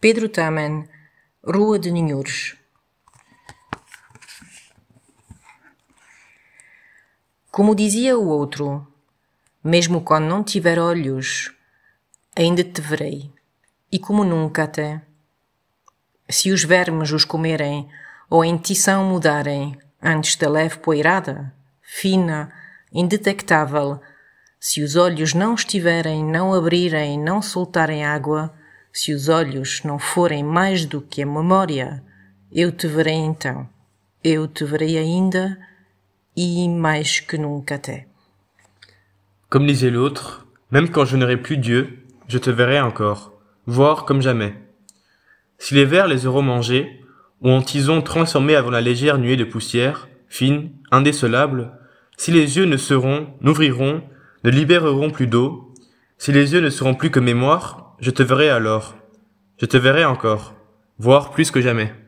Pedro Taman, Rua de Ninhures. Como dizia o outro, mesmo quando não tiver olhos, ainda te verei, e como nunca até. Se os vermes os comerem, ou em tição mudarem, antes da leve poeirada, fina, indetectável, se os olhos não estiverem, não abrirem, não soltarem água, Si os olhos não forem mais do que a eu te verrai então. Eu te verrai ainda e mais que nunca Comme disait l'autre, même quand je n'aurai plus Dieu, je te verrai encore, voir comme jamais. Si les vers les auront mangés, ou en tisons transformés avant la légère nuée de poussière, fine, indécelable, si les yeux ne seront, n'ouvriront, ne libéreront plus d'eau, si les yeux ne seront plus que mémoire, je te verrai alors. Je te verrai encore, voir plus que jamais.